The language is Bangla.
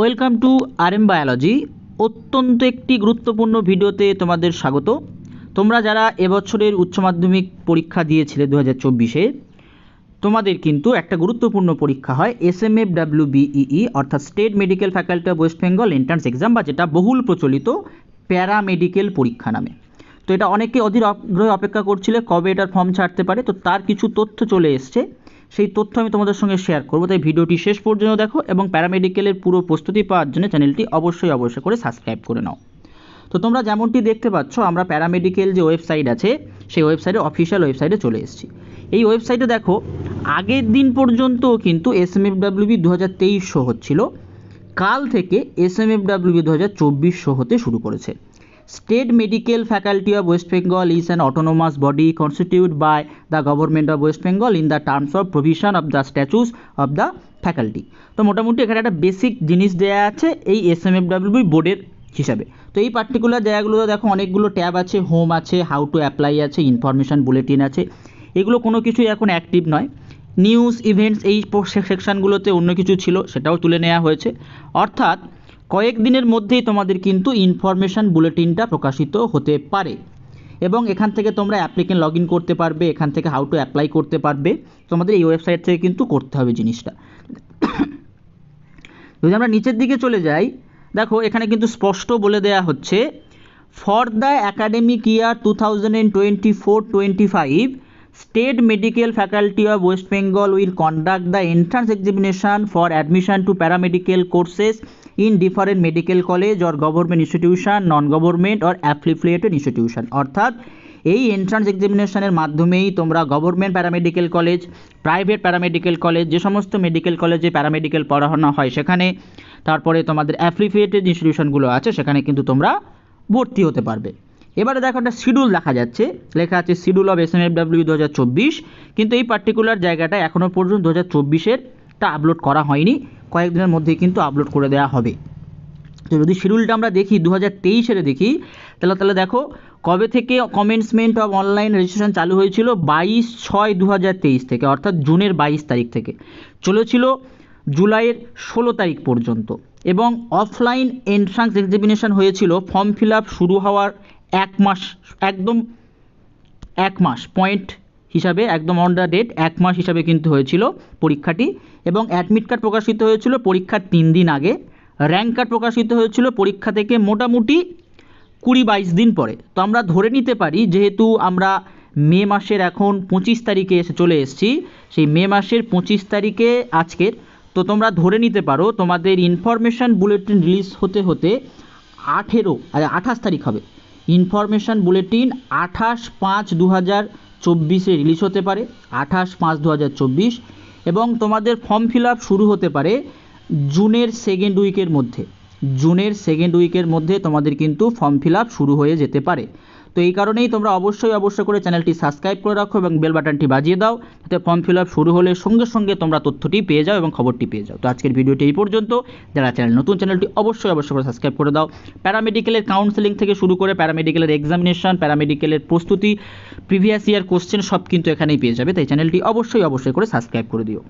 welcome to R M biology অত্যন্ত একটি গুরুত্বপূর্ণ ভিডিওতে তোমাদের স্বাগত তোমরা যারা এবছরের উচ্চ মাধ্যমিক পরীক্ষা দিয়েছিলে দু হাজার চব্বিশে তোমাদের কিন্তু একটা গুরুত্বপূর্ণ পরীক্ষা হয় S M F W B অর্থাৎ state medical faculty of West Bengal entrance exam বা যেটা বহুল প্রচলিত প্যারামেডিকেল পরীক্ষা নামে তো এটা অনেকে অধীর আগ্রহে অপেক্ষা করছিলে কবে এটার ফর্ম ছাড়তে পারে তো তার কিছু তথ্য চলে এসছে সেই তথ্য আমি তোমাদের সঙ্গে শেয়ার করবো তাই ভিডিওটি শেষ পর্যন্ত দেখো এবং প্যারামেডিক্যালের পুরো প্রস্তুতি পাওয়ার জন্য চ্যানেলটি অবশ্যই অবশ্যই করে সাবস্ক্রাইব করে নাও তো তোমরা যেমনটি দেখতে পাচ্ছ আমরা প্যারামেডিক্যাল যে ওয়েবসাইট আছে সেই ওয়েবসাইটে অফিসিয়াল ওয়েবসাইটে চলে এসেছি এই ওয়েবসাইটে দেখো আগের দিন পর্যন্ত কিন্তু এস এম এফ ডাব্লিউবি দু হাজার তেইশ শো হচ্ছিলো কাল থেকে এস এম এফ ডাব্লিউবি দু হাজার চব্বিশ শো হতে শুরু করেছে state medical faculty of West Bengal is an autonomous body constitute by the government of West Bengal in the terms of provision of the statutes of the faculty তো মোটামুটি এখানে একটা বেসিক জিনিস দেওয়া আছে এই এস এম বোর্ডের হিসাবে তো এই পার্টিকুলার জায়গাগুলো দেখো অনেকগুলো ট্যাব আছে হোম আছে হাউ টু অ্যাপ্লাই আছে ইনফরমেশান বুলেটিন আছে এগুলো কোনো কিছুই এখন অ্যাক্টিভ নয় নিউজ ইভেন্টস এই সেকশানগুলোতে অন্য কিছু ছিল সেটাও তুলে নেওয়া হয়েছে অর্থাৎ কয়েকদিনের মধ্যেই তোমাদের কিন্তু ইনফরমেশান বুলেটিনটা প্রকাশিত হতে পারে এবং এখান থেকে তোমরা অ্যাপ্লিকেন্ট লগ করতে পারবে এখান থেকে হাউ টু অ্যাপ্লাই করতে পারবে তোমাদের এই ওয়েবসাইট থেকে কিন্তু করতে হবে জিনিসটা যদি আমরা নিচের দিকে চলে যাই দেখো এখানে কিন্তু স্পষ্ট বলে দেয়া হচ্ছে for the academic year two thousand and twenty four twenty five state medical faculty of West Bengal will conduct the entrance examination for admission to paramedical courses in different medical college or government institution non government or affiliated institution অর্থাৎ এই এন্ট্রান্স এক্সামিনেশনের মাধ্যমেই তোমরা government paramedical college private paramedical college যে সমস্ত মেডিকেল কলেজে প্যারামেডিকেল পড়ানো হয় সেখানে তারপরে তোমাদের অ্যাফিলিয়েটেড ইনস্টিটিউশনগুলো আছে সেখানে কিন্তু তোমরা ভর্তি হতে পারবে এবারে দেখো একটা শিডিউল দেখা যাচ্ছে লেখা আছে শিডিউল অফ এস দু হাজার দু কিন্তু এই পার্টিকুলার জায়গাটা এখনও পর্যন্ত দু হাজার চব্বিশেরটা আপলোড করা হয়নি কয়েকদিনের মধ্যেই কিন্তু আপলোড করে দেওয়া হবে তো যদি শিডিউলটা আমরা দেখি দু হাজার তেইশের দেখি তাহলে তাহলে দেখো কবে থেকে কমেন্সমেন্ট অফ অনলাইন রেজিস্ট্রেশন চালু হয়েছিল বাইশ ছয় দু হাজার তেইশ থেকে অর্থাৎ জুনের বাইশ তারিখ থেকে চলেছিল জুলাইয়ের ষোলো তারিখ পর্যন্ত এবং অফলাইন এন্ট্রান্স এক্সামিনেশান হয়েছিল ফর্ম ফিল আপ শুরু হওয়ার এক মাস একদম এক মাস পয়েন্ট হিসাবে একদম অন দ্য ডেট এক মাস হিসাবে কিন্তু হয়েছিল পরীক্ষাটি এবং অ্যাডমিট কার্ড প্রকাশিত হয়েছিল পরীক্ষার তিন দিন আগে র্যাঙ্ক কার্ড প্রকাশিত হয়েছিল পরীক্ষা থেকে মোটামুটি কুড়ি বাইশ দিন পরে তো আমরা ধরে নিতে পারি যেহেতু আমরা মে মাসের এখন পঁচিশ তারিখে এসে চলে এসেছি সেই মে মাসের পঁচিশ তারিখে আজকের তো তোমরা ধরে নিতে পারো তোমাদের ইনফরমেশান বুলেটিন রিলিজ হতে হতে আঠেরো আঠাশ তারিখ হবে ইনফরমেশান বুলেটিন আঠাশ পাঁচ দু হাজার চব্বিশে রিলিজ হতে পারে আঠাশ পাঁচ দু হাজার চব্বিশ এবং তোমাদের ফর্ম ফিল আপ শুরু হতে পারে জুনের সেকেন্ড উইকের মধ্যে জুনের সেকেন্ড উইকের মধ্যে তোমাদের কিন্তু ফর্ম ফিল আপ শুরু হয়ে যেতে পারে তো এই কারণেই তোমরা অবশ্যই অবশ্যই করে চ্যানেলটি সাবস্ক্রাইব করে রাখো এবং বেল বাটনটি বাজিয়ে দাও যাতে ফর্ম ফিল আপ শুরু হলে সঙ্গে সঙ্গে তোমরা তথ্যটি পেয়ে যাও এবং খবরটি পেয়ে যাও তো আজকের ভিডিওটি এই পর্যন্ত যারা চ্যানেল নতুন চ্যানেলটি অবশ্যই অবশ্যই করে সাবস্ক্রাইব করে দাও প্যারামেডিক্যালের কাউন্সেলিং থেকে শুরু করে প্যারামেডিক্যালের এক্সামিনেশন প্যারামেডিক্যালের প্রস্তুতি প্রিভিয়াস ইয়ার কোশ্চেন সব কিন্তু এখানেই পেয়ে যাবে তাই চ্যানেলটি অবশ্যই অবশ্যই করে সাবস্ক্রাইব করে দিও